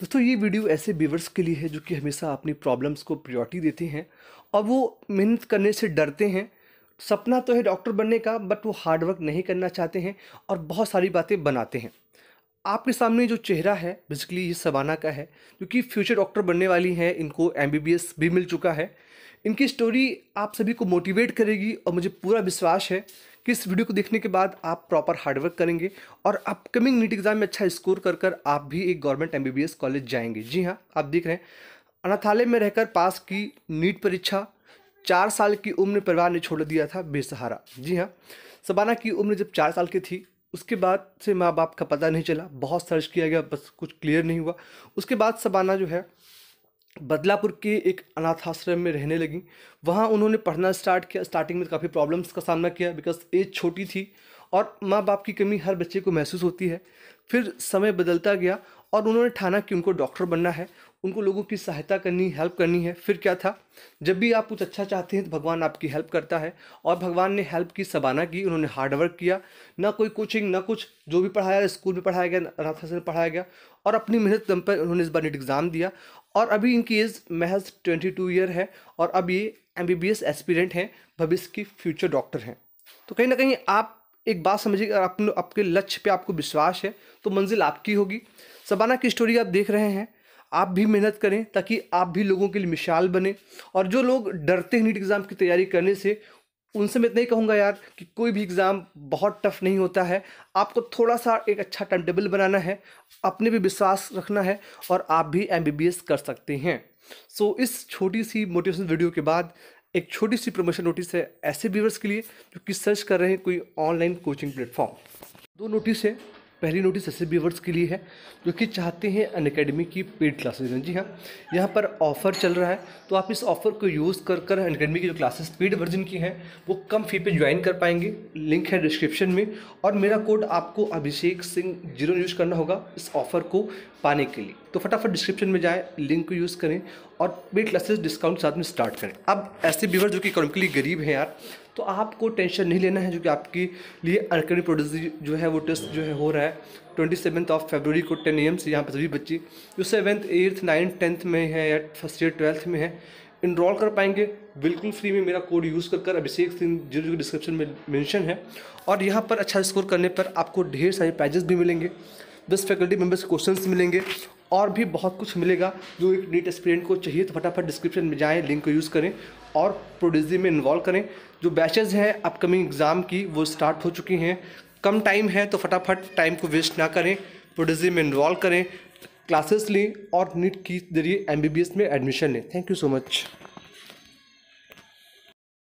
दोस्तों ये वीडियो ऐसे व्यूवर्स के लिए है जो कि हमेशा अपनी प्रॉब्लम्स को प्रियोरिटी देते हैं और वो मेहनत करने से डरते हैं सपना तो है डॉक्टर बनने का बट वो हार्डवर्क नहीं करना चाहते हैं और बहुत सारी बातें बनाते हैं आपके सामने जो चेहरा है बेसिकली ये सवाना का है क्योंकि फ्यूचर डॉक्टर बनने वाली हैं इनको एम भी मिल चुका है इनकी स्टोरी आप सभी को मोटिवेट करेगी और मुझे पूरा विश्वास है कि इस वीडियो को देखने के बाद आप प्रॉपर हार्डवर्क करेंगे और अपकमिंग नीट एग्ज़ाम में अच्छा स्कोर कर कर आप भी एक गवर्नमेंट एम कॉलेज जाएंगे जी हाँ आप देख रहे हैं अनाथालय में रहकर पास की नीट परीक्षा चार साल की उम्र परिवार ने छोड़ दिया था बेसहारा जी हाँ सबाना की उम्र जब चार साल की थी उसके बाद से माँ बाप का पता नहीं चला बहुत सर्च किया गया बस कुछ क्लियर नहीं हुआ उसके बाद सबाना जो है बदलापुर के एक अनाथ आश्रम में रहने लगी वहाँ उन्होंने पढ़ना स्टार्ट किया स्टार्टिंग में काफ़ी प्रॉब्लम्स का सामना किया बिकॉज एज छोटी थी और माँ बाप की कमी हर बच्चे को महसूस होती है फिर समय बदलता गया और उन्होंने ठाना कि उनको डॉक्टर बनना है उनको लोगों की सहायता करनी हेल्प करनी है फिर क्या था जब भी आप कुछ अच्छा चाहते हैं तो भगवान आपकी हेल्प करता है और भगवान ने हेल्प की सबाना की उन्होंने हार्डवर्क किया ना कोई कोचिंग ना कुछ जो भी पढ़ाया स्कूल में पढ़ाया गया अनाथ पढ़ाया गया और अपनी मेहनत दम पर उन्होंने इस बार नीट एग्ज़ाम दिया और अभी इनकी एज महज ट्वेंटी टू ईयर है और अब ये M B B S aspirant हैं भविष्य की फ्यूचर डॉक्टर हैं तो कहीं ना कहीं आप एक बात समझिए अगर आप, आपके लक्ष्य पे आपको विश्वास है तो मंजिल आपकी होगी सबाना की स्टोरी आप देख रहे हैं आप भी मेहनत करें ताकि आप भी लोगों के लिए मिसाल बने और जो लोग डरते हैं नीट एग्ज़ाम की तैयारी करने से उनसे मैं इतना ही कहूँगा यार कि कोई भी एग्ज़ाम बहुत टफ नहीं होता है आपको थोड़ा सा एक अच्छा टाइम टेबल बनाना है अपने भी विश्वास रखना है और आप भी एम कर सकते हैं सो so, इस छोटी सी मोटिवेशन वीडियो के बाद एक छोटी सी प्रमोशन नोटिस है ऐसे व्यूवर्स के लिए जो कि सर्च कर रहे हैं कोई ऑनलाइन कोचिंग प्लेटफॉर्म दो नोटिस है पहली नोटिस ऐसे व्यूवर्स के लिए है जो कि चाहते हैं अन अकेडमी की पेड क्लासेज जी हाँ यहाँ पर ऑफ़र चल रहा है तो आप इस ऑफ़र को यूज़ कर कर अन अकेडमी की जो क्लासेस पेड वर्जन की हैं वो कम फ़ी पे ज्वाइन कर पाएंगे लिंक है डिस्क्रिप्शन में और मेरा कोड आपको अभिषेक सिंह जीरो यूज़ करना होगा इस ऑफ़र को पाने के लिए तो फटाफट डिस्क्रिप्शन में जाएँ लिंक को यूज़ करें और पेड क्लासेज डिस्काउंट साथ में स्टार्ट करें अब ऐसे व्यूवर जो कि इकोनॉमिकली गरीब हैं यार तो आपको टेंशन नहीं लेना है जो कि आपके लिए अर्कनी प्रोड्यूस जो है वो टेस्ट जो है हो रहा है ट्वेंटी सेवन्थ ऑफ फेबररी को टेन एम से यहाँ पर सभी बच्चे जो सेवन्थ एट्थ नाइन्थ टेंथ में है या फर्स्ट ईयर ट्वेल्थ में है इनरोल कर पाएंगे बिल्कुल फ्री में मेरा कोड यूज़ कर कर अभिषेक सिंह जीरो जो डिस्क्रिप्शन में मेंशन है और यहाँ पर अच्छा स्कोर करने पर आपको ढेर सारे प्राइजेस भी मिलेंगे दस फैकल्टी मेम्बर्स के क्वेश्चंस मिलेंगे और भी बहुत कुछ मिलेगा जो एक नीट एक्सपीरियंट को चाहिए तो फटाफट डिस्क्रिप्शन में जाएँ लिंक को यूज़ करें और प्रोड्यूजी में इन्वॉल्व करें जो बैचेज़ हैं अपकमिंग एग्ज़ाम की वो स्टार्ट हो चुकी हैं कम टाइम है तो फटाफट टाइम को वेस्ट ना करें प्रोड्यूजी में इन्वॉल्व करें क्लासेस लें और नीट के जरिए एम में एडमिशन लें थैंक यू सो मच